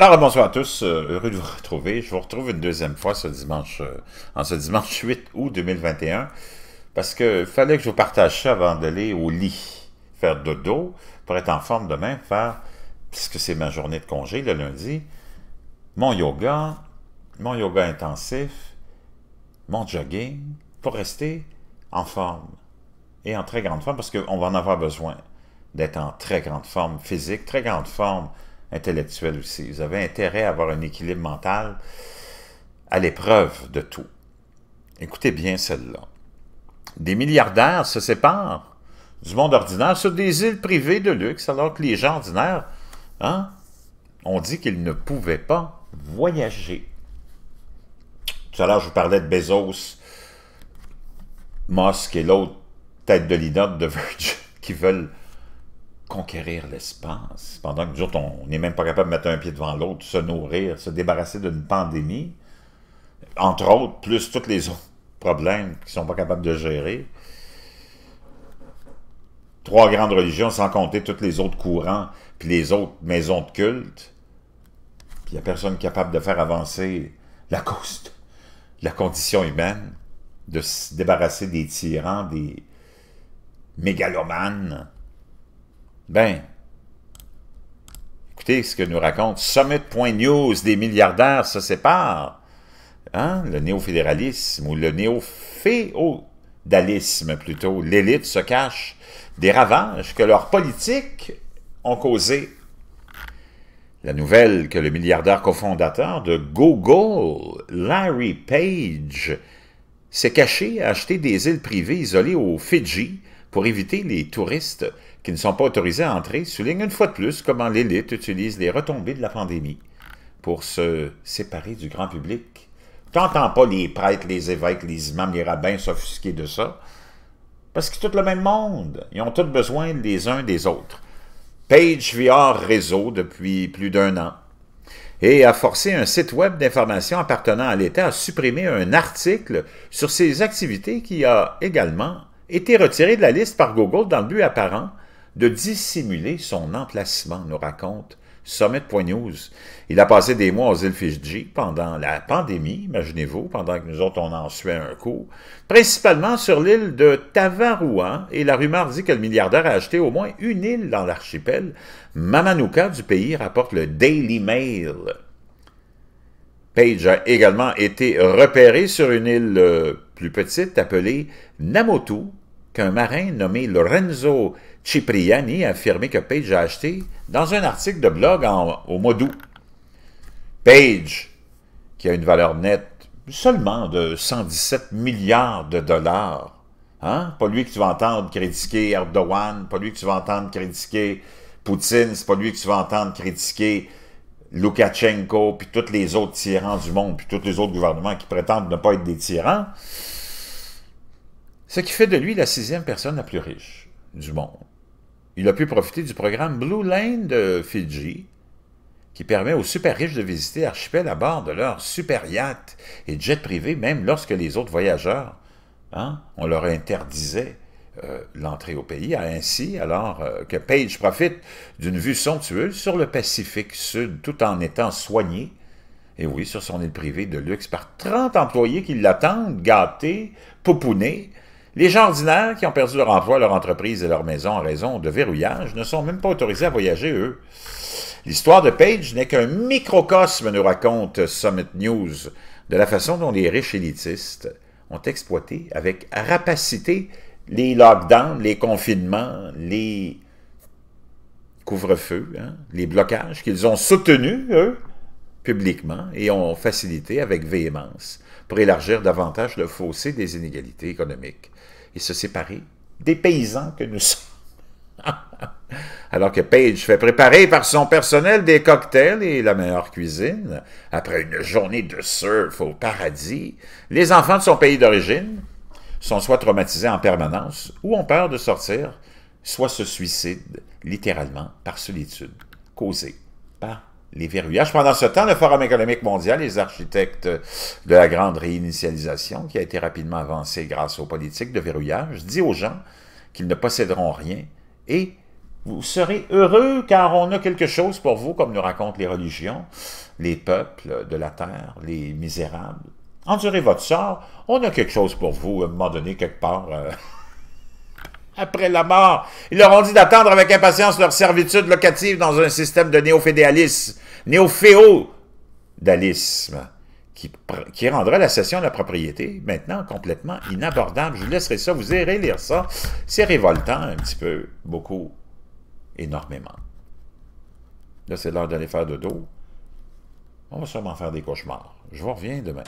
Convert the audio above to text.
Alors, bonsoir à tous. Euh, heureux de vous retrouver. Je vous retrouve une deuxième fois ce dimanche, euh, en ce dimanche 8 août 2021, parce que fallait que je vous partage ça avant d'aller au lit, faire dodo, pour être en forme demain, faire, puisque c'est ma journée de congé le lundi, mon yoga, mon yoga intensif, mon jogging, pour rester en forme et en très grande forme, parce qu'on va en avoir besoin d'être en très grande forme physique, très grande forme Intellectuels aussi. Ils avaient intérêt à avoir un équilibre mental à l'épreuve de tout. Écoutez bien celle-là. Des milliardaires se séparent du monde ordinaire sur des îles privées de luxe, alors que les gens ordinaires, hein, dit qu'ils ne pouvaient pas voyager. Tout à l'heure, je vous parlais de Bezos, Musk et l'autre tête de l'idote de Virgin qui veulent conquérir l'espace. Pendant que nous autres, on n'est même pas capable de mettre un pied devant l'autre, se nourrir, se débarrasser d'une pandémie, entre autres, plus tous les autres problèmes qu'ils ne sont pas capables de gérer. Trois grandes religions, sans compter tous les autres courants, puis les autres maisons de culte. Puis il n'y a personne capable de faire avancer la cause la condition humaine, de se débarrasser des tyrans, des mégalomanes, ben, écoutez ce que nous raconte Summit.news, des milliardaires se séparent. Hein? Le néo-fédéralisme ou le néo-féodalisme plutôt, l'élite se cache des ravages que leurs politiques ont causés. La nouvelle que le milliardaire cofondateur de Google, Larry Page, s'est caché à acheter des îles privées isolées aux Fidji pour éviter les touristes qui ne sont pas autorisés à entrer souligne une fois de plus comment l'élite utilise les retombées de la pandémie pour se séparer du grand public. T'entends pas les prêtres, les évêques, les imams, les rabbins s'offusquer de ça, parce que c'est tout le même monde. Ils ont tous besoin les uns des autres. Page VR Réseau depuis plus d'un an et a forcé un site web d'information appartenant à l'État à supprimer un article sur ses activités qui a également été retiré de la liste par Google dans le but apparent de dissimuler son emplacement, nous raconte Summit.news. Il a passé des mois aux îles Fidji pendant la pandémie, imaginez-vous, pendant que nous autres, on en suait un coup, principalement sur l'île de Tavarouan, et la rumeur dit que le milliardaire a acheté au moins une île dans l'archipel. Mamanuka du pays rapporte le Daily Mail. Page a également été repéré sur une île euh, plus petite appelée Namotu, qu'un marin nommé Lorenzo Cipriani a affirmé que Page a acheté dans un article de blog au mois d'août. Page, qui a une valeur nette seulement de 117 milliards de dollars, Hein? Pas lui que tu vas entendre critiquer Erdogan, pas lui que tu vas entendre critiquer Poutine, c'est pas lui que tu vas entendre critiquer Loukachenko, puis tous les autres tyrans du monde, puis tous les autres gouvernements qui prétendent ne pas être des tyrans. Ce qui fait de lui la sixième personne la plus riche du monde il a pu profiter du programme Blue Line de Fidji, qui permet aux super riches de visiter l'archipel à bord de leur super yacht et jet privé, même lorsque les autres voyageurs, hein, on leur interdisait euh, l'entrée au pays, ainsi alors euh, que Page profite d'une vue somptueuse sur le Pacifique Sud tout en étant soigné, et oui, sur son île privée de luxe par 30 employés qui l'attendent, gâtés, poupounés, les gens ordinaires qui ont perdu leur emploi, leur entreprise et leur maison en raison de verrouillage ne sont même pas autorisés à voyager, eux. L'histoire de Page n'est qu'un microcosme, nous raconte Summit News, de la façon dont les riches élitistes ont exploité avec rapacité les lockdowns, les confinements, les couvre-feux, hein, les blocages qu'ils ont soutenus, eux, publiquement, et ont facilité avec véhémence pour élargir davantage le fossé des inégalités économiques et se séparer des paysans que nous sommes. Alors que Page fait préparer par son personnel des cocktails et la meilleure cuisine, après une journée de surf au paradis, les enfants de son pays d'origine sont soit traumatisés en permanence ou ont peur de sortir, soit se suicident littéralement par solitude causée par les verrouillages. Pendant ce temps, le Forum économique mondial, les architectes de la grande réinitialisation, qui a été rapidement avancée grâce aux politiques de verrouillage, dit aux gens qu'ils ne posséderont rien et vous serez heureux car on a quelque chose pour vous, comme nous racontent les religions, les peuples de la terre, les misérables. Endurez votre sort, on a quelque chose pour vous à un moment donné quelque part. Euh, après la mort. Ils leur ont dit d'attendre avec impatience leur servitude locative dans un système de néo-fédéalisme, néo-féodalisme, qui, qui rendra la cession de la propriété maintenant complètement inabordable. Je vous laisserai ça, vous irez lire ça. C'est révoltant un petit peu, beaucoup, énormément. Là, c'est l'heure d'aller faire dodo. On va sûrement faire des cauchemars. Je vous reviens demain.